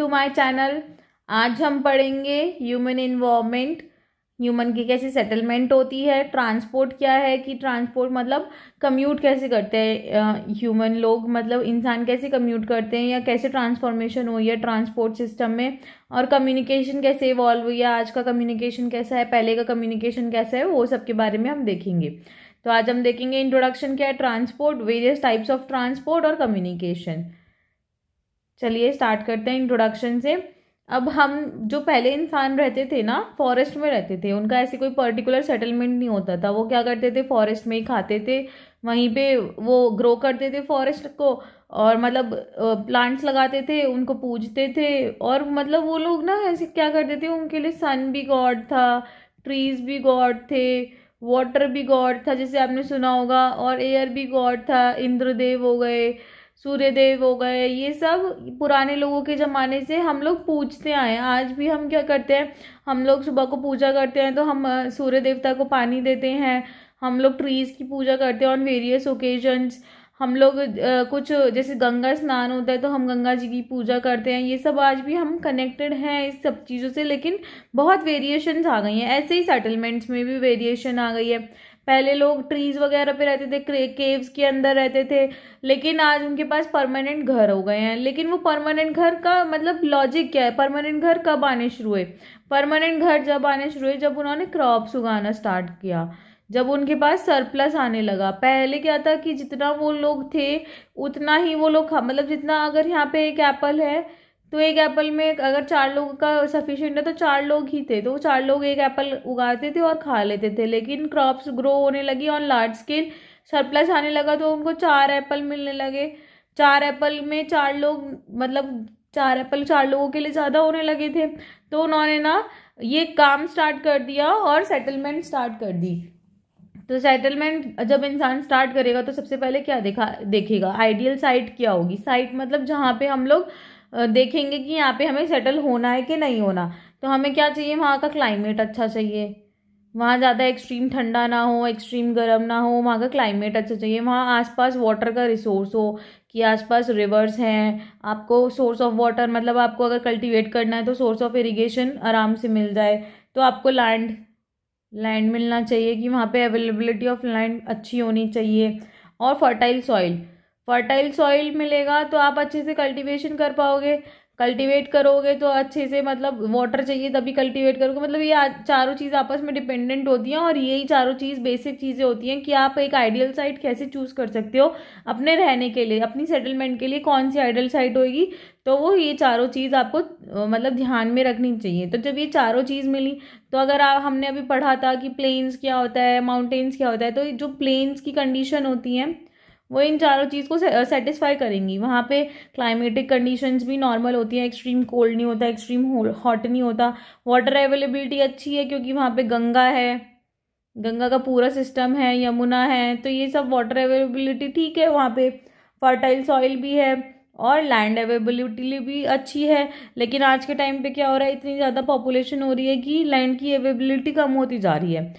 to my channel आज हम पढ़ेंगे ह्यूमन इन्वॉर्मेंट ह्यूमन की कैसे सेटलमेंट होती है ट्रांसपोर्ट क्या है कि ट्रांसपोर्ट मतलब कम्यूट कैसे करते हैं ह्यूमन लोग मतलब इंसान कैसे कम्यूट करते हैं या कैसे ट्रांसफॉर्मेशन हुई है ट्रांसपोर्ट सिस्टम में और कम्युनिकेशन कैसे इवॉल्व हुई है आज का कम्युनिकेशन कैसा है पहले का कम्युनिकेशन कैसा है वो सब के बारे में हम देखेंगे तो आज हम देखेंगे इंट्रोडक्शन क्या है transport various types of transport और कम्युनिकेशन चलिए स्टार्ट करते हैं इंट्रोडक्शन से अब हम जो पहले इंसान रहते थे ना फॉरेस्ट में रहते थे उनका ऐसी कोई पर्टिकुलर सेटलमेंट नहीं होता था वो क्या करते थे फॉरेस्ट में ही खाते थे वहीं पे वो ग्रो करते थे फॉरेस्ट को और मतलब प्लांट्स लगाते थे उनको पूजते थे और मतलब वो लोग ना ऐसे क्या करते थे उनके लिए सन भी गॉड था ट्रीज भी गॉड थे वाटर भी गॉड था जैसे आपने सुना होगा और एयर भी गॉड था इंद्रदेव हो गए सूर्यदेव हो गए ये सब पुराने लोगों के ज़माने से हम लोग पूजते आए हैं आज भी हम क्या करते हैं हम लोग सुबह को पूजा करते हैं तो हम सूर्य देवता को पानी देते हैं हम लोग ट्रीज़ की पूजा करते हैं ऑन वेरियस ओकेजन्स हम लोग कुछ जैसे गंगा स्नान होता है तो हम गंगा जी की पूजा करते हैं ये सब आज भी हम कनेक्टेड हैं इस सब चीज़ों से लेकिन बहुत वेरिएशंस आ गई हैं ऐसे ही सेटलमेंट्स में भी वेरिएशन आ गई है पहले लोग ट्रीज वगैरह पे रहते थे केव्स के अंदर रहते थे लेकिन आज उनके पास परमानेंट घर हो गए हैं लेकिन वो परमानेंट घर का मतलब लॉजिक क्या है परमानेंट घर कब आने शुरू हुए परमानेंट घर जब आने शुरू हुए जब उन्होंने क्रॉप्स उगाना स्टार्ट किया जब उनके पास सरप्लस आने लगा पहले क्या था कि जितना वो लोग थे उतना ही वो लोग मतलब जितना अगर यहाँ पे एक एप्पल है तो एक एप्पल में अगर चार लोगों का सफिशेंट है तो चार लोग ही थे तो चार लोग एक एप्पल उगाते थे और खा लेते थे लेकिन क्रॉप्स ग्रो होने लगी ऑन लार्ज स्केल सरप्लस आने लगा तो उनको चार एप्पल मिलने लगे चार एप्पल में चार लोग मतलब चार एप्पल चार लोगों के लिए ज़्यादा होने लगे थे तो उन्होंने ना ये काम स्टार्ट कर दिया और सेटलमेंट स्टार्ट कर दी तो सेटलमेंट जब इंसान स्टार्ट करेगा तो सबसे पहले क्या देखा देखेगा आइडियल साइट क्या होगी साइट मतलब जहाँ पे हम लोग देखेंगे कि यहाँ पे हमें सेटल होना है कि नहीं होना तो हमें क्या चाहिए वहाँ का क्लाइमेट अच्छा चाहिए वहाँ ज़्यादा एक्सट्रीम ठंडा ना हो एक्सट्रीम गर्म ना हो वहाँ का क्लाइमेट अच्छा चाहिए वहाँ आसपास वाटर का रिसोर्स हो कि आसपास रिवर्स हैं आपको सोर्स ऑफ वाटर मतलब आपको अगर कल्टीवेट करना है तो सोर्स ऑफ इरीगेशन आराम से मिल जाए तो आपको लैंड लैंड मिलना चाहिए कि वहाँ पे अवेलेबिलिटी ऑफ लैंड अच्छी होनी चाहिए और फर्टाइल सॉइल फर्टाइल सॉइल मिलेगा तो आप अच्छे से कल्टीवेशन कर पाओगे कल्टीवेट करोगे तो अच्छे से मतलब वाटर चाहिए तभी कल्टीवेट करोगे मतलब ये चारों चीज़ आपस में डिपेंडेंट होती हैं और यही चारों चीज़ बेसिक चीज़ें होती हैं कि आप एक आइडियल साइट कैसे चूज़ कर सकते हो अपने रहने के लिए अपनी सेटलमेंट के लिए कौन सी आइडियल साइट होगी तो वो ये चारों चीज़ आपको मतलब ध्यान में रखनी चाहिए तो जब ये चारों चीज़ मिली तो अगर आप हमने अभी पढ़ा था कि प्लेन्स क्या होता है माउंटेन्स क्या होता है तो जो प्लेन्स की कंडीशन होती हैं वो इन चारों चीज़ को सेटिस्फाई करेंगी वहाँ पे क्लाइमेटिक कंडीशंस भी नॉर्मल होती हैं एक्सट्रीम कोल्ड नहीं होता एक्सट्रीम हॉट नहीं होता वाटर अवेलेबिलिटी अच्छी है क्योंकि वहाँ पे गंगा है गंगा का पूरा सिस्टम है यमुना है तो ये सब वाटर अवेलेबिलिटी ठीक है वहाँ पे फर्टाइल सॉइल भी है और लैंड अवेलेबिलिटी भी अच्छी है लेकिन आज के टाइम पे क्या हो रहा है इतनी ज़्यादा पॉपुलेशन हो रही है कि लैंड की अवेलेबिलिटी कम होती जा रही है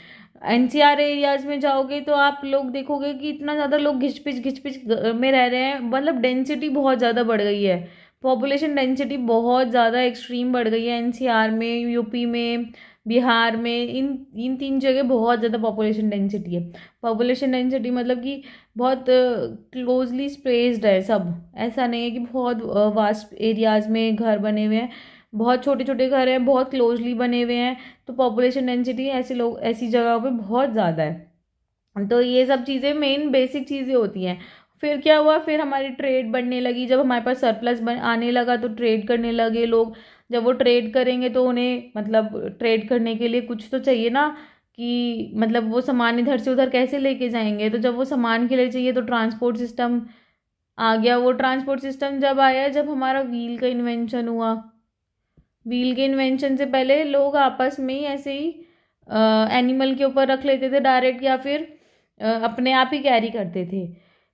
एनसीआर एरियाज में जाओगे तो आप लोग देखोगे कि इतना ज़्यादा लोग घिचपिच घिचपिच में रह रहे हैं मतलब डेंसिटी बहुत ज़्यादा बढ़ गई है पॉपुलेशन डेंसिटी बहुत ज़्यादा एक्सट्रीम बढ़ गई है एनसीआर में यूपी में बिहार में इन इन तीन जगह बहुत ज़्यादा पॉपुलेशन डेंसिटी है पॉपुलेशन डेंसिटी मतलब कि बहुत क्लोजली स्पेस्ड है सब ऐसा नहीं है कि बहुत वास्ट एरियाज़ में घर बने हुए हैं बहुत छोटे छोटे घर हैं बहुत क्लोजली बने हुए हैं तो पॉपुलेशन डेंसिटी ऐसे लोग ऐसी जगहों पे बहुत ज़्यादा है तो ये सब चीज़ें मेन बेसिक चीज़ें होती हैं फिर क्या हुआ फिर हमारी ट्रेड बढ़ने लगी जब हमारे पास सरप्लस बन आने लगा तो ट्रेड करने लगे लोग जब वो ट्रेड करेंगे तो उन्हें मतलब ट्रेड करने के लिए कुछ तो चाहिए ना कि मतलब वो सामान इधर से उधर कैसे लेके जाएंगे तो जब वो सामान के लिए चाहिए तो ट्रांसपोर्ट सिस्टम आ गया वो ट्रांसपोर्ट सिस्टम जब आया जब हमारा व्हील का इन्वेंशन हुआ व्हील के इन्वेंशन से पहले लोग आपस में ही ऐसे ही एनिमल के ऊपर रख लेते थे डायरेक्ट या फिर अपने आप ही कैरी करते थे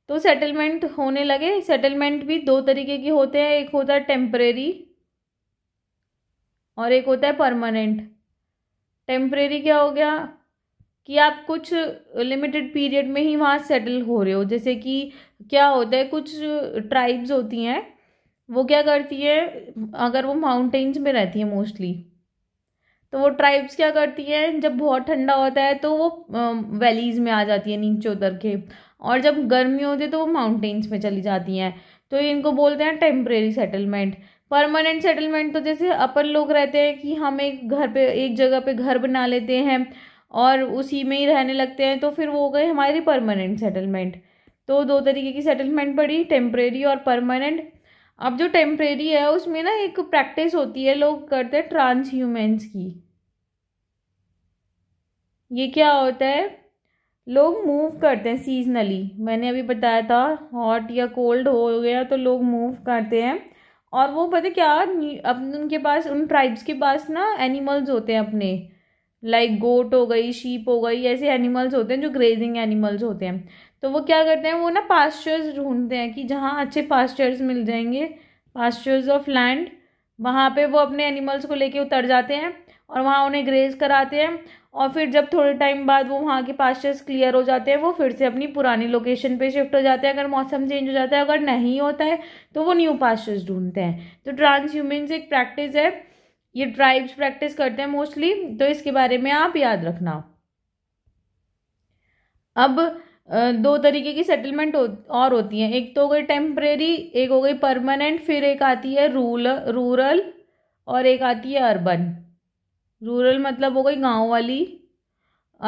तो सेटलमेंट होने लगे सेटलमेंट भी दो तरीके के होते हैं एक होता है टेम्परेरी और एक होता है परमानेंट टेम्परेरी क्या हो गया कि आप कुछ लिमिटेड पीरियड में ही वहाँ सेटल हो रहे हो जैसे कि क्या होता है कुछ ट्राइब्स होती हैं वो क्या करती है अगर वो माउंटेन्स में रहती है मोस्टली तो वो ट्राइब्स क्या करती हैं जब बहुत ठंडा होता है तो वो वैलीज़ में आ जाती है नीचे उतर के और जब गर्मी होती है तो वो माउंटेन्स में चली जाती हैं तो इनको बोलते हैं टेम्परेरी सेटलमेंट परमानेंट सेटलमेंट तो जैसे अपन लोग रहते हैं कि हम एक घर पे एक जगह पे घर बना लेते हैं और उसी में ही रहने लगते हैं तो फिर वो हो गए हमारी परमानेंट सेटलमेंट तो दो तरीके की सेटलमेंट पड़ी टेम्परेरी और परमानेंट अब जो टेम्परेरी है उसमें ना एक प्रैक्टिस होती है लोग करते हैं ट्रांस ह्यूमेंस की ये क्या होता है लोग मूव करते हैं सीजनली मैंने अभी बताया था हॉट या कोल्ड हो गया तो लोग मूव करते हैं और वो पता क्या अब उनके पास उन ट्राइब्स के पास ना एनिमल्स होते हैं अपने लाइक गोट हो गई शीप हो गई ऐसे एनिमल्स होते हैं जो ग्रेजिंग एनिमल्स होते हैं तो वो क्या करते हैं वो ना पास्चर्स ढूंढते हैं कि जहाँ अच्छे पास्चर्स मिल जाएंगे पास्चर्स ऑफ लैंड वहाँ पे वो अपने एनिमल्स को लेके उतर जाते हैं और वहाँ उन्हें ग्रेज कराते हैं और फिर जब थोड़े टाइम बाद वो वहाँ के पास्चर्स क्लियर हो जाते हैं वो फिर से अपनी पुरानी लोकेशन पे शिफ्ट हो जाते हैं अगर मौसम चेंज हो जाता है अगर नहीं होता है तो वो न्यू पास्चर्स ढूंढते हैं तो ह्यूमेंस एक प्रैक्टिस है ये ट्राइब्स प्रैक्टिस करते हैं मोस्टली तो इसके बारे में आप याद रखना अब दो तरीके की सेटलमेंट हो, और होती हैं एक तो हो गई टेम्परेरी एक हो गई परमानेंट फिर एक आती है रूल रूरल और एक आती है अर्बन रूरल मतलब हो गई गांव वाली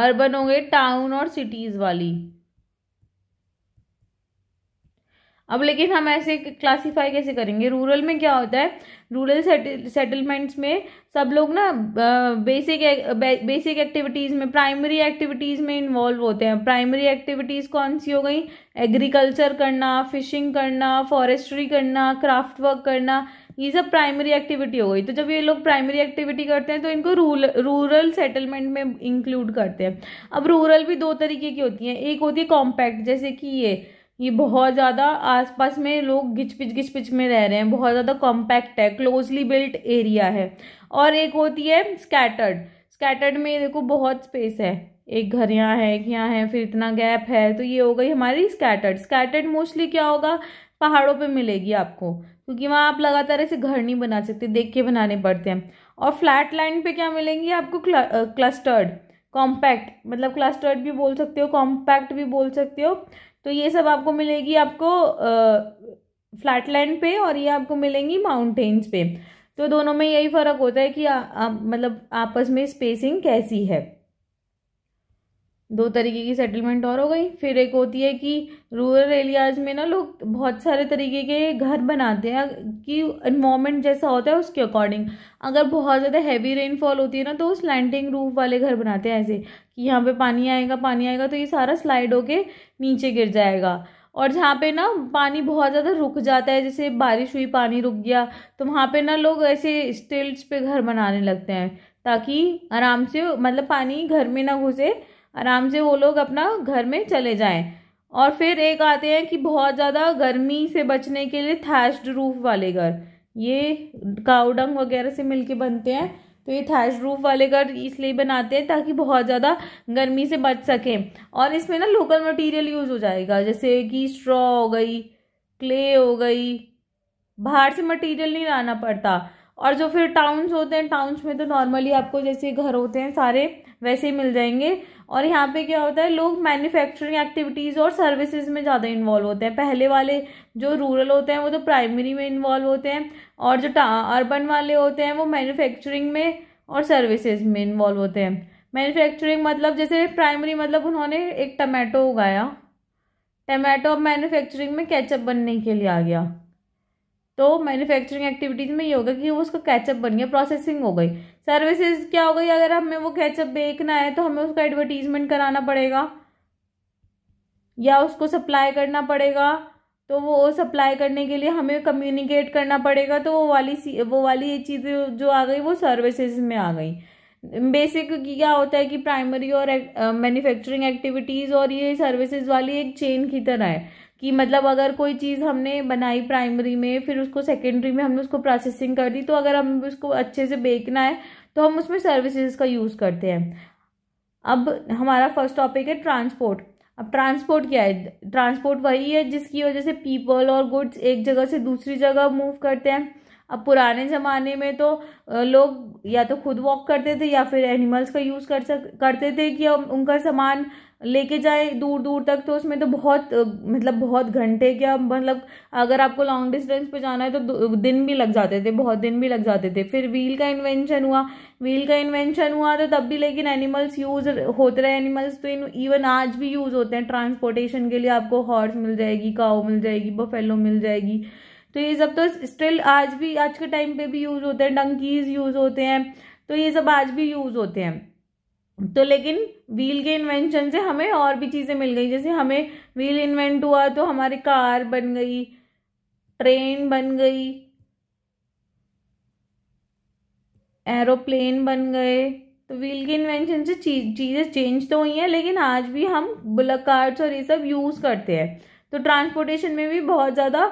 अर्बन हो गई टाउन और सिटीज़ वाली अब लेकिन हम ऐसे क्लासीफाई कैसे करेंगे रूरल में क्या होता है रूरल सेटलमेंट्स में सब लोग ना बेसिक बेसिक एक्टिविटीज़ में प्राइमरी एक्टिविटीज़ में इन्वॉल्व होते हैं प्राइमरी एक्टिविटीज़ कौन सी हो गई एग्रीकल्चर करना फिशिंग करना फॉरेस्ट्री करना क्राफ्ट वर्क करना ये सब प्राइमरी एक्टिविटी हो गई तो जब ये लोग प्राइमरी एक्टिविटी करते हैं तो इनको रूरल रूरल सेटलमेंट में इंक्लूड करते हैं अब रूरल भी दो तरीके की होती हैं एक होती है कॉम्पैक्ट जैसे कि ये ये बहुत ज़्यादा आसपास में लोग घिचपिच घिचपिच में रह रहे हैं बहुत ज़्यादा कॉम्पैक्ट है क्लोजली बिल्ट एरिया है और एक होती है स्कैटर्ड स्कैटर्ड में देखो बहुत स्पेस है एक घर यहाँ है एक यहाँ है फिर इतना गैप है तो ये हो गई हमारी स्कैटर्ड स्कैटर्ड मोस्टली क्या होगा पहाड़ों पे मिलेगी आपको क्योंकि वहाँ आप लगातार ऐसे घर नहीं बना सकते देख के बनाने पड़ते हैं और फ्लैट लैंड पे क्या मिलेंगी आपको क्लस्टर्ड कॉम्पैक्ट मतलब क्लस्टर्ड भी बोल सकते हो कॉम्पैक्ट भी बोल सकते हो तो ये सब आपको मिलेगी आपको फ्लैटलैंड पे और ये आपको मिलेंगी माउंटेन्स पे तो दोनों में यही फ़र्क होता है कि आ, आ, मतलब आपस में स्पेसिंग कैसी है दो तरीके की सेटलमेंट और हो गई फिर एक होती है कि रूरल एरियाज़ में ना लोग बहुत सारे तरीके के घर बनाते हैं कि इन्वामेंट जैसा होता है उसके अकॉर्डिंग अगर बहुत ज़्यादा हैवी रेनफॉल होती है ना तो लैंडिंग रूफ वाले घर बनाते हैं ऐसे कि यहाँ पे पानी आएगा पानी आएगा तो ये सारा स्लाइड होके नीचे गिर जाएगा और जहाँ पे ना पानी बहुत ज़्यादा रुक जाता है जैसे बारिश हुई पानी रुक गया तो वहाँ पे ना लोग ऐसे स्टिल्स पे घर बनाने लगते हैं ताकि आराम से मतलब पानी घर में ना घुसे आराम से वो लोग अपना घर में चले जाएं और फिर एक आते हैं कि बहुत ज़्यादा गर्मी से बचने के लिए थैश्ड रूफ वाले घर ये काउडंग वगैरह से मिल बनते हैं तो ये थैश रूफ वाले घर इसलिए बनाते हैं ताकि बहुत ज़्यादा गर्मी से बच सकें और इसमें ना लोकल मटेरियल यूज़ हो जाएगा जैसे कि स्ट्रॉ हो गई क्ले हो गई बाहर से मटेरियल नहीं लाना पड़ता और जो फिर टाउन्स होते हैं टाउन्स में तो नॉर्मली आपको जैसे घर होते हैं सारे वैसे ही मिल जाएंगे और यहाँ पे क्या होता है लोग मैन्युफैक्चरिंग एक्टिविटीज़ और सर्विसेज में ज़्यादा इन्वॉल्व होते हैं पहले वाले जो रूरल होते हैं वो तो प्राइमरी में इन्वॉल्व होते हैं और जो अर्बन वाले होते हैं वो मैन्युफैक्चरिंग में और सर्विसेज में इन्वॉल्व होते हैं मैन्युफैक्चरिंग मतलब जैसे प्राइमरी मतलब उन्होंने एक टमाटो उगाया टमाटो अब मैन्युफैक्चरिंग में कैचअप बनने के लिए आ गया तो मैन्युफैक्चरिंग एक्टिविटीज़ में ये होगा कि वो उसका कैचअप बन गया प्रोसेसिंग हो गई सर्विसेज क्या हो गई अगर हमें वो कैचअप बेचना है तो हमें उसका एडवर्टीजमेंट कराना पड़ेगा या उसको सप्लाई करना पड़ेगा तो वो सप्लाई करने के लिए हमें कम्युनिकेट करना पड़ेगा तो वो वाली वो वाली ये चीज़ें जो आ गई वो सर्विसेज में आ गई बेसिक क्या होता है कि प्राइमरी और मैन्युफैक्चरिंग एक्टिविटीज़ और ये सर्विसेज वाली एक चेन की तरह है कि मतलब अगर कोई चीज़ हमने बनाई प्राइमरी में फिर उसको सेकेंडरी में हमने उसको प्रोसेसिंग कर दी तो अगर हम उसको अच्छे से बेचना है तो हम उसमें सर्विसेज का यूज़ करते हैं अब हमारा फर्स्ट टॉपिक है ट्रांसपोर्ट अब ट्रांसपोर्ट क्या है ट्रांसपोर्ट वही है जिसकी वजह से पीपल और गुड्स एक जगह से दूसरी जगह मूव करते हैं अब पुराने ज़माने में तो लोग या तो खुद वॉक करते थे या फिर एनिमल्स का यूज़ कर सक करते थे कि उनका सामान लेके जाए दूर दूर तक तो उसमें तो बहुत मतलब बहुत घंटे क्या मतलब अगर आपको लॉन्ग डिस्टेंस पे जाना है तो दिन भी लग जाते थे बहुत दिन भी लग जाते थे फिर व्हील का इन्वेंशन हुआ व्हील का इन्वेंशन हुआ तो तब भी लेकिन एनिमल्स यूज होते रहे एनिमल्स तो इन इवन आज भी यूज़ होते हैं ट्रांसपोर्टेशन के लिए आपको हॉर्स मिल जाएगी काओ मिल जाएगी बफेलो मिल जाएगी तो ये सब तो स्टिल आज भी आज के टाइम पे भी यूज़ होते हैं डंकीज़ यूज़ होते हैं तो ये सब आज भी यूज़ होते हैं तो लेकिन व्हील के इन्वेंशन से हमें और भी चीज़ें मिल गई जैसे हमें व्हील इन्वेंट हुआ तो हमारी कार बन गई ट्रेन बन गई एरोप्लेन बन गए तो व्हील के इन्वेंशन से चीज़ें चेंज तो हुई हैं लेकिन आज भी हम बुलक कार्ड्स और ये सब यूज़ करते हैं तो ट्रांसपोर्टेशन में भी बहुत ज़्यादा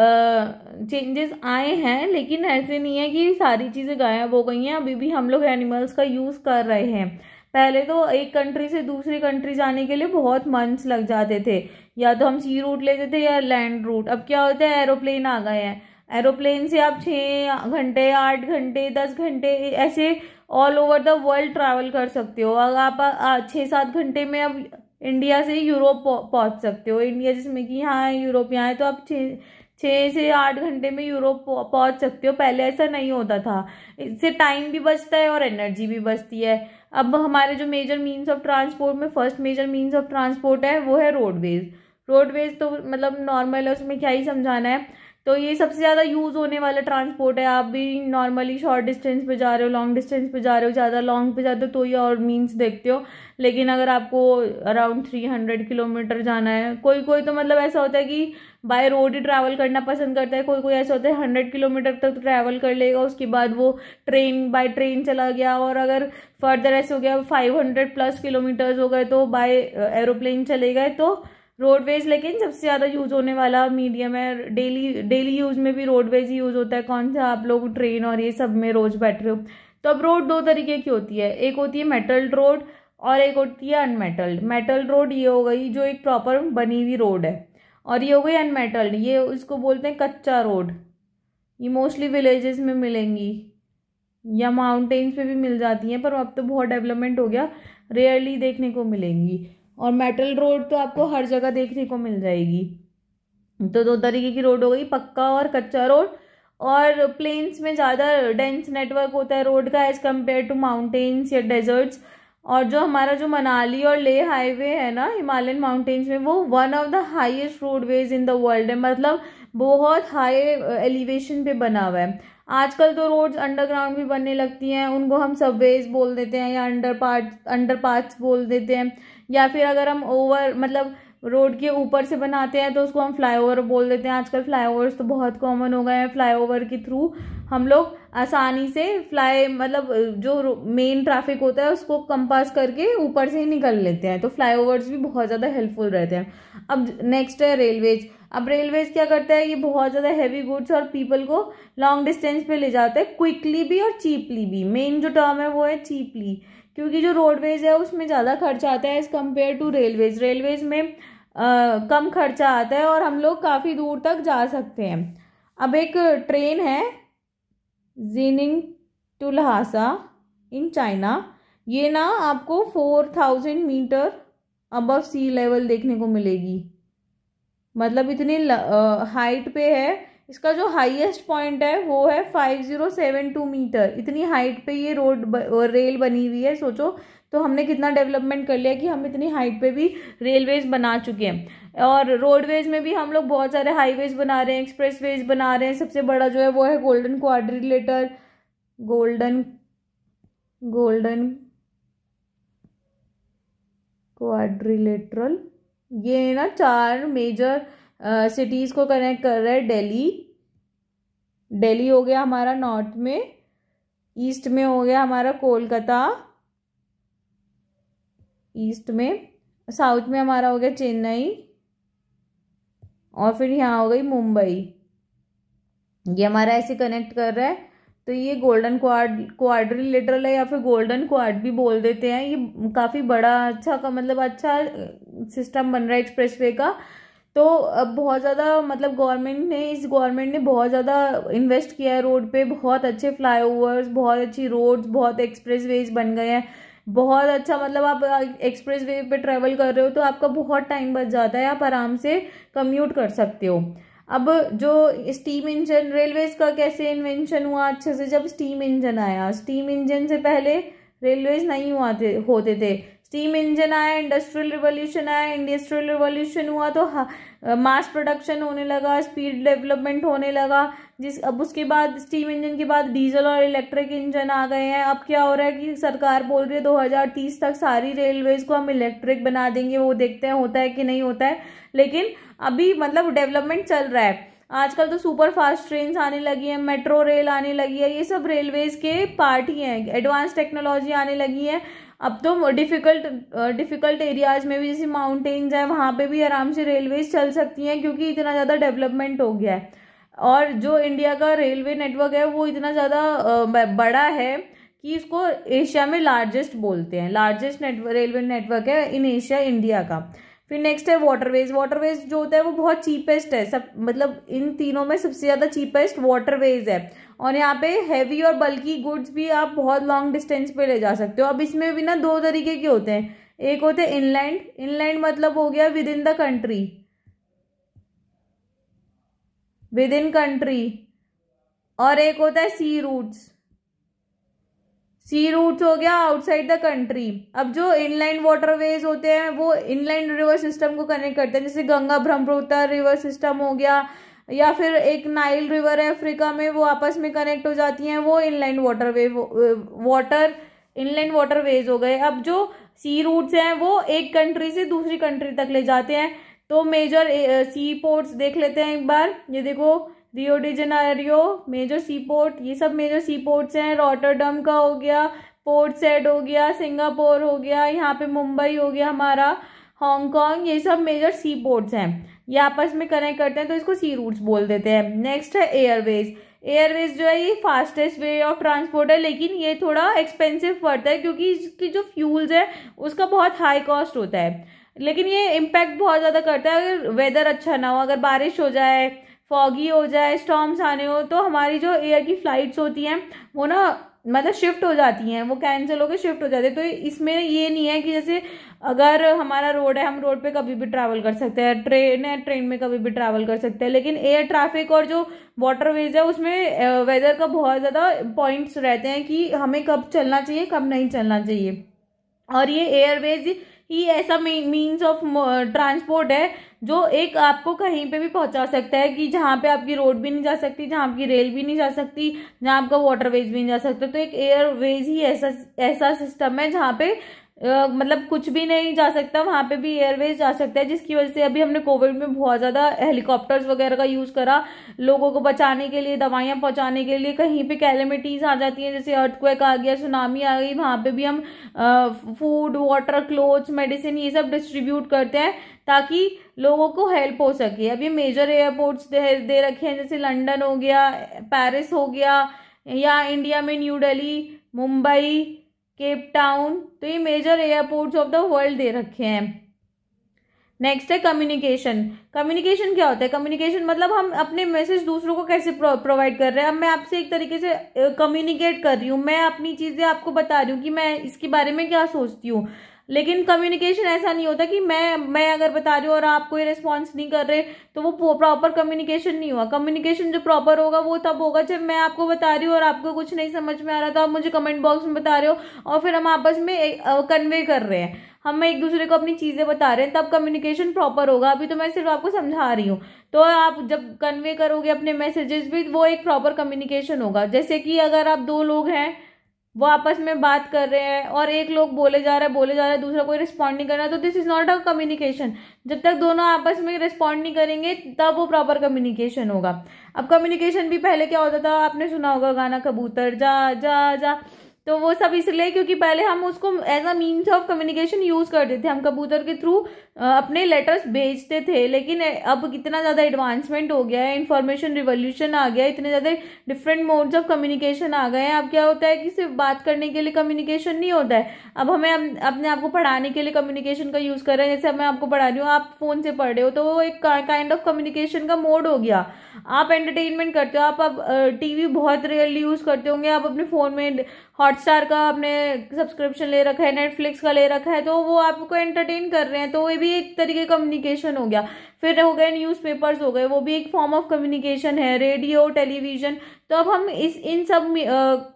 चेंजेस आए हैं लेकिन ऐसे नहीं है कि सारी चीज़ें गायब हो गई हैं अभी भी हम लोग एनिमल्स का यूज़ कर रहे हैं पहले तो एक कंट्री से दूसरी कंट्री जाने के लिए बहुत मंथ्स लग जाते थे या तो हम सी रूट लेते थे या लैंड रूट अब क्या होता है एरोप्लेन आ गए हैं एरोप्लेन से आप छः घंटे आठ घंटे दस घंटे ऐसे all over the world travel कर सकते हो अगर आप छः सात घंटे में अब इंडिया से यूरोप पहुंच सकते हो इंडिया जिसमें कि यहाँ यूरोप यहाँ है तो आप छः छः से आठ घंटे में यूरोप पहुंच सकते हो पहले ऐसा नहीं होता था इससे टाइम भी बचता है और एनर्जी भी बचती है अब हमारे जो मेजर मीन्स ऑफ ट्रांसपोर्ट में first major means of transport है वो है रोडवेज रोडवेज तो मतलब नॉर्मल है उसमें क्या ही समझाना है तो ये सबसे ज़्यादा यूज़ होने वाला ट्रांसपोर्ट है आप भी नॉर्मली शॉर्ट डिस्टेंस पे जा रहे हो लॉन्ग डिस्टेंस पे जा रहे हो ज़्यादा लॉन्ग पे जाते हो तो ये और मीन्स देखते हो लेकिन अगर आपको अराउंड थ्री हंड्रेड किलोमीटर जाना है कोई कोई तो मतलब ऐसा होता है कि बाय रोड ही ट्रैवल करना पसंद करता है कोई कोई ऐसा होता है हंड्रेड किलोमीटर तक तो ट्रैवल कर लेगा उसके बाद वो ट्रेन बाय ट्रेन चला गया और अगर फर्दर ऐसे हो गया फाइव हंड्रेड प्लस किलोमीटर्स हो गए तो बाय एरोप्लेन चले गए तो रोडवेज लेकिन सबसे ज़्यादा यूज़ होने वाला मीडियम है डेली डेली यूज़ में भी रोडवेज ही यूज़ होता है कौन सा आप लोग ट्रेन और ये सब में रोज़ बैठ रहे हो तो अब रोड दो तरीके की होती है एक होती है मेटल रोड और एक होती है अनमेटल्ड मेटल रोड ये हो गई जो एक प्रॉपर बनी हुई रोड है और ये हो गई अनमेटल्ड ये इसको बोलते हैं कच्चा रोड ये मोस्टली विलेजेस में मिलेंगी या माउंटेन्स में भी मिल जाती हैं पर अब तो बहुत डेवलपमेंट हो गया रेयरली देखने को मिलेंगी और मेटल रोड तो आपको हर जगह देखने को मिल जाएगी तो दो तरीके की रोड हो गई पक्का और कच्चा रोड और प्लेन्स में ज़्यादा डेंस नेटवर्क होता है रोड का एज़ कम्पेयर टू माउंटेन्स या डेजर्ट्स और जो हमारा जो मनाली और ले हाईवे है ना हिमालयन माउंटेन्स में वो one of the highest roadways in the world है मतलब बहुत हाई एलिवेशन पे बना हुआ है आजकल तो रोड्स अंडरग्राउंड भी बनने लगती हैं उनको हम सबवेज बोल देते हैं या अंडर पार्ट अंडर पार्ट्स बोल देते हैं या फिर अगर हम ओवर मतलब रोड के ऊपर से बनाते हैं तो उसको हम फ्लाईओवर बोल देते हैं आजकल फ्लाईओवर्स तो बहुत कॉमन हो गए हैं फ्लाईओवर के थ्रू हम लोग आसानी से फ्लाई मतलब जो मेन ट्रैफिक होता है उसको कंपास करके ऊपर से ही निकल लेते हैं तो फ्लाईओवर्स भी बहुत ज़्यादा हेल्पफुल रहते हैं अब नेक्स्ट है रेलवेज अब रेलवेज क्या करता है ये बहुत ज़्यादा हैवी गुड्स और पीपल को लॉन्ग डिस्टेंस पे ले जाते हैं क्विकली भी और चीपली भी मेन जो टर्म है वो है चीपली क्योंकि जो रोडवेज है उसमें ज़्यादा खर्च आता है as compare to railways railways में कम खर्चा आता है और हम लोग काफ़ी दूर तक जा सकते हैं अब एक ट्रेन है Xining to Lhasa in China ये ना आपको four thousand metre above sea level देखने को मिलेगी मतलब इतनी हाइट पे है इसका जो हाईएस्ट पॉइंट है वो है five zero seven two metre इतनी हाइट पे ये रोड ब, रेल बनी हुई है सोचो तो हमने कितना डेवलपमेंट कर लिया कि हम इतनी हाइट पे भी रेलवेज बना चुके हैं और रोडवेज में भी हम लोग बहुत सारे हाईवेज बना रहे हैं एक्सप्रेस वेज बना रहे हैं सबसे बड़ा जो है वो है golden quadrilateral golden golden quadrilateral ये ना चार मेजर सिटीज़ को कनेक्ट कर रहा है दिल्ली दिल्ली हो गया हमारा नॉर्थ में ईस्ट में हो गया हमारा कोलकाता ईस्ट में साउथ में हमारा हो गया चेन्नई और फिर यहाँ हो गई मुंबई ये हमारा ऐसे कनेक्ट कर रहा है तो ये गोल्डन क्वाड क्वाड्रिलेटरल है या फिर गोल्डन क्वाड भी बोल देते हैं ये काफ़ी बड़ा अच्छा का मतलब अच्छा सिस्टम बन रहा है एक्सप्रेस वे का तो अब बहुत ज़्यादा मतलब गवर्नमेंट ने इस गवर्नमेंट ने बहुत ज़्यादा इन्वेस्ट किया है रोड पे बहुत अच्छे फ्लाईओवर्स बहुत अच्छी रोड्स बहुत एक्सप्रेस वेज बन गए हैं बहुत अच्छा मतलब आप एक्सप्रेस वे पर ट्रैवल कर रहे हो तो आपका बहुत टाइम बच जाता है आप आराम से कम्यूट कर सकते हो अब जो स्टीम इंजन रेलवेज़ का कैसे इन्वेंशन हुआ अच्छे से जब स्टीम इंजन आया स्टीम इंजन से पहले रेलवेज नहीं हुआ थे होते थे स्टीम इंजन आया इंडस्ट्रियल रिवॉल्यूशन आया इंडस्ट्रियल रिवॉल्यूशन हुआ तो मास हाँ, प्रोडक्शन होने लगा स्पीड डेवलपमेंट होने लगा जिस अब उसके बाद स्टीम इंजन के बाद डीजल और इलेक्ट्रिक इंजन आ गए हैं अब क्या हो रहा है कि सरकार बोल रही है 2030 तक सारी रेलवेज को हम इलेक्ट्रिक बना देंगे वो देखते हैं होता है कि नहीं होता है लेकिन अभी मतलब डेवलपमेंट चल रहा है आजकल तो सुपर फास्ट ट्रेन आने लगी हैं मेट्रो रेल आने लगी है ये सब रेलवेज़ के पार्ट ही हैं एडवांस टेक्नोलॉजी आने लगी है अब तो डिफ़िकल्ट डिफ़िकल्ट एरियाज़ में भी जैसे माउंटेन्स हैं वहाँ पे भी आराम से रेलवेज़ चल सकती हैं क्योंकि इतना ज़्यादा डेवलपमेंट हो गया है और जो इंडिया का रेलवे नेटवर्क है वो इतना ज़्यादा बड़ा है कि इसको एशिया में लार्जेस्ट बोलते हैं लार्जेस्ट नेटवर्क रेलवे नेटवर्क है इन एशिया इंडिया का फिर नेक्स्ट है वाटरवेज वाटरवेज जो होता है वो बहुत चीपेस्ट है सब मतलब इन तीनों में सबसे ज़्यादा चीपेस्ट वाटरवेज है और यहाँ पे हैवी और बल्कि गुड्स भी आप बहुत लॉन्ग डिस्टेंस पे ले जा सकते हो अब इसमें भी ना दो तरीके के होते हैं एक होते हैं इनलैंड इनलैंड मतलब हो गया within the country within country और एक होता है सी रूट्स सी रूट्स हो गया आउटसाइड द कंट्री अब जो इनलाइन वाटरवेज होते हैं वो इनलाइन रिवर सिस्टम को कनेक्ट करते हैं जैसे गंगा ब्रह्मपुत्र रिवर सिस्टम हो गया या फिर एक नाइल रिवर है अफ्रीका में वो आपस में कनेक्ट हो जाती हैं वो inland waterway water water waterways हो गए अब जो सी रूट्स हैं वो एक कंट्री से दूसरी कंट्री तक ले जाते हैं तो मेजर सी पोर्ट्स देख लेते हैं एक बार ये देखो रियो जेनारियो मेजर सी पोर्ट ये सब मेजर सी पोर्ट्स हैं रोटरडम का हो गया पोर्ट सेड हो गया सिंगापुर हो गया यहाँ पे मुंबई हो गया हमारा हांगकॉन्ग ये सब मेजर सी पोर्ट्स हैं ये आपस में कनेक्ट करते हैं तो इसको सी रूट्स बोल देते हैं नेक्स्ट है एयरवेज एयरवेज जो है ये फास्टेस्ट वे ऑफ ट्रांसपोर्ट है लेकिन ये थोड़ा एक्सपेंसिव पड़ता है क्योंकि इसकी जो फ्यूल्स है उसका बहुत हाई कॉस्ट होता है लेकिन ये इम्पैक्ट बहुत ज़्यादा करता है अगर वेदर अच्छा ना हो अगर बारिश हो जाए फॉगी हो जाए स्टॉम्स आने हो तो हमारी जो एयर की फ्लाइट्स होती हैं वो ना मतलब शिफ्ट हो जाती हैं वो कैंसिल होकर शिफ्ट हो जाती है तो इसमें ये नहीं है कि जैसे अगर हमारा रोड है हम रोड पे कभी भी ट्रैवल कर सकते हैं ट्रेन है ट्रेन में कभी भी ट्रैवल कर सकते हैं लेकिन एयर ट्रैफिक और जो वाटरवेज है उसमें वेदर का बहुत ज़्यादा पॉइंट्स रहते हैं कि हमें कब चलना चाहिए कब नहीं चलना चाहिए और ये एयरवेज ई ऐसा मीन्स ऑफ ट्रांसपोर्ट है जो एक आपको कहीं पे भी पहुंचा सकता है कि जहाँ पे आपकी रोड भी नहीं जा सकती जहाँ आपकी रेल भी नहीं जा सकती जहाँ आपका वाटरवेज भी नहीं जा सकता तो एक एयरवेज ही ऐसा ऐसा सिस्टम है जहाँ पे मतलब कुछ भी नहीं जा सकता वहाँ पे भी एयरवेज जा सकता है जिसकी वजह से अभी हमने कोविड में बहुत ज़्यादा हेलीकॉप्टर्स वगैरह का यूज़ करा लोगों को बचाने के लिए दवाइयाँ पहुँचाने के लिए कहीं पे कैलमिटीज़ आ जाती हैं जैसे अर्थक्वेक आ गया सुनामी आ गई वहाँ पे भी हम फूड वाटर क्लोथ मेडिसिन ये सब डिस्ट्रीब्यूट करते हैं ताकि लोगों को हेल्प हो सके अभी मेजर एयरपोर्ट्स दे, दे रखे हैं जैसे लंदन हो गया पेरिस हो गया या इंडिया में New Delhi Mumbai Cape Town तो ये major airports of the world दे रखे हैं नेक्स्ट है कम्युनिकेशन कम्युनिकेशन क्या होता है कम्युनिकेशन मतलब हम अपने मैसेज दूसरों को कैसे प्रोवाइड कर रहे हैं अब मैं आपसे एक तरीके से कम्युनिकेट कर रही हूँ मैं अपनी चीज़ें आपको बता रही हूँ कि मैं इसके बारे में क्या सोचती हूँ लेकिन कम्युनिकेशन ऐसा नहीं होता कि मैं मैं अगर बता रही हूँ और आप कोई रिस्पॉन्स नहीं कर रहे तो वो प्रॉपर कम्युनिकेशन नहीं हुआ कम्युनिकेशन जो प्रॉपर होगा वो तब होगा जब मैं आपको बता रही हूँ और आपको कुछ नहीं समझ में आ रहा तो आप मुझे कमेंट बॉक्स में बता रहे हो और फिर हम आपस में कन्वे कर रहे हैं हम एक दूसरे को अपनी चीज़ें बता रहे हैं तब कम्युनिकेशन प्रॉपर होगा अभी तो मैं सिर्फ आपको समझा रही हूँ तो आप जब कन्वे करोगे अपने मैसेजेस भी वो एक प्रॉपर कम्युनिकेशन होगा जैसे कि अगर आप दो लोग हैं वो आपस में बात कर रहे हैं और एक लोग बोले जा रहा है बोले जा रहा है दूसरा कोई रिस्पॉन्ड नहीं कर रहा है तो this is not a communication जब तक दोनों आपस में रिस्पॉन्ड नहीं करेंगे तब वो प्रॉपर कम्युनिकेशन होगा अब कम्युनिकेशन भी पहले क्या होता था आपने सुना होगा गाना कबूतर जा जा जा तो वो सब इसलिए क्योंकि पहले हम उसको as a means of communication use करते थे हम कबूतर के थ्रू अपने लेटर्स भेजते थे लेकिन अब कितना ज़्यादा एडवांसमेंट हो गया है इन्फॉर्मेशन रिवोल्यूशन आ गया है इतने ज़्यादा डिफरेंट मोड्स ऑफ कम्युनिकेशन आ गए हैं अब क्या होता है कि सिर्फ बात करने के लिए कम्युनिकेशन नहीं होता है अब हमें अपने आप को पढ़ाने के लिए कम्युनिकेशन का यूज़ कर रहे हैं जैसे मैं आपको पढ़ा रही हूँ आप फ़ोन से पढ़ रहे हो तो वो एक काइंड ऑफ कम्युनिकेशन का मोड हो गया आप एंटरटेनमेंट करते हो आप अब टीवी बहुत रेयरली यूज़ करते होंगे आप अपने फ़ोन में हॉट हॉटस्टार का आपने सब्सक्रिप्शन ले रखा है नेटफ्लिक्स का ले रखा है तो वो आपको एंटरटेन कर रहे हैं तो ये भी एक तरीके कम्युनिकेशन हो गया फिर हो गए न्यूज़पेपर्स हो गए वो भी एक फॉर्म ऑफ कम्युनिकेशन है रेडियो टेलीविज़न तो अब हम इस इन सब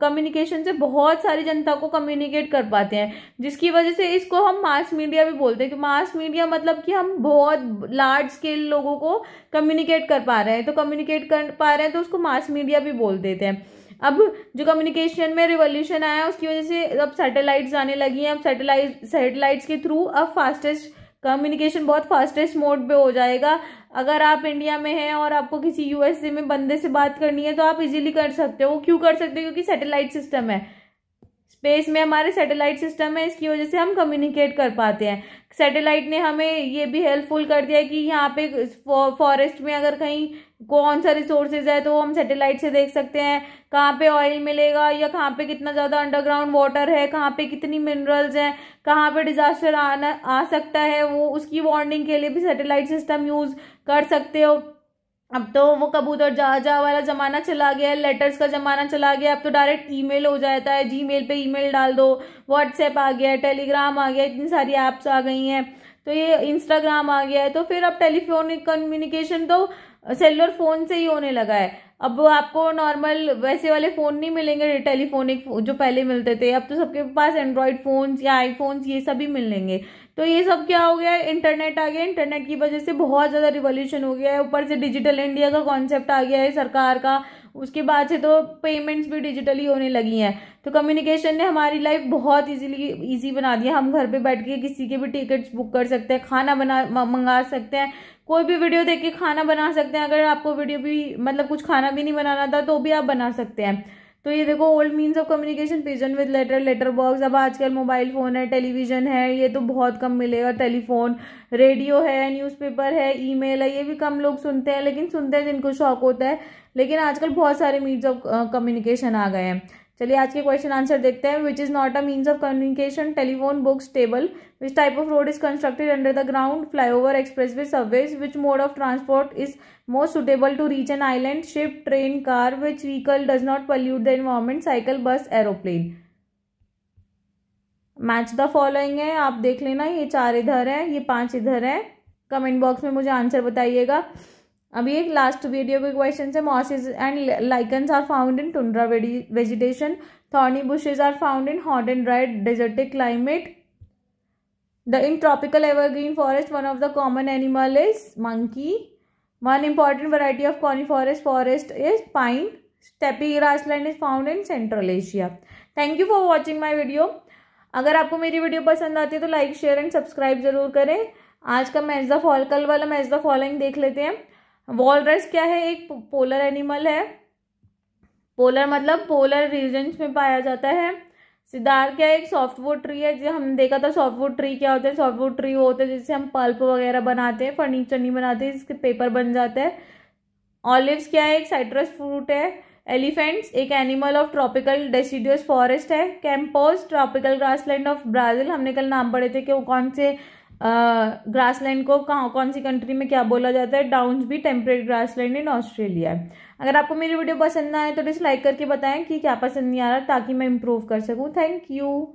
कम्युनिकेशन से बहुत सारी जनता को कम्युनिकेट कर पाते हैं जिसकी वजह से इसको हम मास मीडिया भी बोलते हैं कि मास मीडिया मतलब कि हम बहुत लार्ज स्केल लोगों को कम्युनिकेट कर पा रहे हैं तो कम्युनिकेट कर पा रहे हैं तो उसको मास मीडिया भी बोल देते हैं अब जो कम्युनिकेशन में रिवोल्यूशन आया उसकी वजह से अब सैटेलाइट्स आने लगी हैं अब सैटेलाइट सैटेलाइट्स के थ्रू अब फास्टेस्ट कम्युनिकेशन बहुत फास्टेस्ट मोड पे हो जाएगा अगर आप इंडिया में हैं और आपको किसी यूएसए में बंदे से बात करनी है तो आप इजीली कर सकते हो क्यों कर सकते हो क्योंकि सैटेलाइट सिस्टम है स्पेस में हमारे सैटेलाइट सिस्टम है इसकी वजह से हम कम्युनिकेट कर पाते हैं सैटेलाइट ने हमें ये भी हेल्पफुल कर दिया कि यहाँ पे फॉरेस्ट में अगर कहीं कौन सा रिसोर्सेज है तो वो हम सैटेलाइट से देख सकते हैं कहाँ पे ऑयल मिलेगा या कहाँ पे कितना ज़्यादा अंडरग्राउंड वाटर है कहाँ पे कितनी मिनरल्स हैं कहाँ पे डिज़ास्टर आना आ सकता है वो उसकी वार्निंग के लिए भी सैटेलाइट सिस्टम यूज़ कर सकते हो अब तो वो कबूतर जा जा वाला ज़माना चला गया है लेटर्स का ज़माना चला गया अब तो डायरेक्ट ईमेल हो जाता है जीमेल पे ईमेल डाल दो व्हाट्सएप आ गया है टेलीग्राम आ गया इतनी सारी ऐप्स आ गई हैं तो ये इंस्टाग्राम आ गया है तो फिर अब टेलीफोनिक कम्युनिकेशन तो सेलुलर फ़ोन से ही होने लगा है अब आपको नॉर्मल वैसे वाले फ़ोन नहीं मिलेंगे टेलीफोनिक जो पहले मिलते थे अब तो सबके पास एंड्रॉयड फ़ोन्स या आईफोन्स ये सभी मिलेंगे तो ये सब क्या हो गया इंटरनेट आ गया इंटरनेट की वजह से बहुत ज़्यादा रिवोल्यूशन हो गया है ऊपर से डिजिटल इंडिया का कॉन्सेप्ट आ गया है सरकार का उसके बाद से तो पेमेंट्स भी डिजिटली होने लगी हैं तो कम्युनिकेशन ने हमारी लाइफ बहुत इजीली इजी बना दिया हम घर पे बैठ के किसी के भी टिकट्स बुक कर सकते हैं खाना बना मंगा सकते हैं कोई भी वीडियो देख के खाना बना सकते हैं अगर आपको वीडियो भी मतलब कुछ खाना भी नहीं बनाना था तो भी आप बना सकते हैं तो ये देखो old means of communication pigeon with letter letter box अब आजकल मोबाइल फ़ोन है टेलीविज़न है ये तो बहुत कम मिलेगा टेलीफोन रेडियो है न्यूज़पेपर है ईमेल है ये भी कम लोग सुनते हैं लेकिन सुनते हैं जिनको शौक होता है लेकिन आजकल बहुत सारे मीन्स ऑफ कम्युनिकेशन आ गए हैं चलिए आज के क्वेश्चन आंसर देखते हैं which is not a means of communication telephone books table which type of road is constructed under the ground flyover expressway service which mode of transport is most suitable to reach an island ship train car which vehicle does not pollute the environment cycle bus aeroplane match the following है आप देख लेना ये चार इधर है ये पांच इधर है कमेंट बॉक्स में मुझे आंसर बताइएगा अभी एक लास्ट वीडियो के क्वेश्चन है mosses and lichens are found in tundra vegetation thorny bushes are found in hot and dry desertic climate the in tropical evergreen forest one of the common animal is monkey one variety of कॉनी forest forest is pine steppe grassland is found in central Asia thank you for watching my video अगर आपको मेरी video पसंद आती है तो like share and subscribe जरूर करें आज का मैच द फॉल कल वाला मैच द फॉलोइंग देख लेते हैं वॉलरस क्या है एक पोलर एनिमल है पोलर मतलब पोलर रीजन में पाया जाता है सिदार क्या है एक सॉफ्टवुड ट्री है जो हम देखा था सॉफ्टवुड ट्री क्या होता है सॉफ्टवुड ट्री वो होता है जिससे हम पल्प वगैरह बनाते हैं फर्नीचर नहीं बनाते जिसके पेपर बन जाता है ऑलिव्स क्या है एक साइट्रस फ्रूट है एलिफेंट्स एक animal of tropical deciduous forest है campos tropical grassland of Brazil हमने कल नाम पढ़े थे कि वो कौन से ग्रासलैंड को कहाँ कौन सी कंट्री में क्या बोला जाता है डाउन्स भी टेम्परेट ग्रासलैंड इन ऑस्ट्रेलिया है अगर आपको मेरी वीडियो पसंद ना आए तो डिसलाइक करके बताएं कि क्या पसंद नहीं आ रहा ताकि मैं इम्प्रूव कर सकूँ थैंक यू